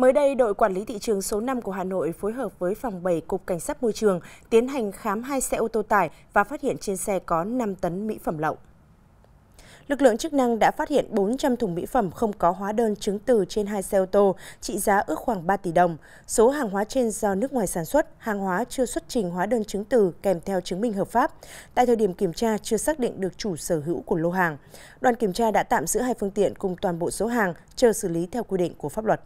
Mới đây, đội quản lý thị trường số 5 của Hà Nội phối hợp với phòng 7 Cục Cảnh sát Môi trường tiến hành khám hai xe ô tô tải và phát hiện trên xe có 5 tấn mỹ phẩm lậu. Lực lượng chức năng đã phát hiện 400 thùng mỹ phẩm không có hóa đơn chứng từ trên hai xe ô tô, trị giá ước khoảng 3 tỷ đồng. Số hàng hóa trên do nước ngoài sản xuất, hàng hóa chưa xuất trình hóa đơn chứng từ kèm theo chứng minh hợp pháp. Tại thời điểm kiểm tra chưa xác định được chủ sở hữu của lô hàng. Đoàn kiểm tra đã tạm giữ hai phương tiện cùng toàn bộ số hàng chờ xử lý theo quy định của pháp luật.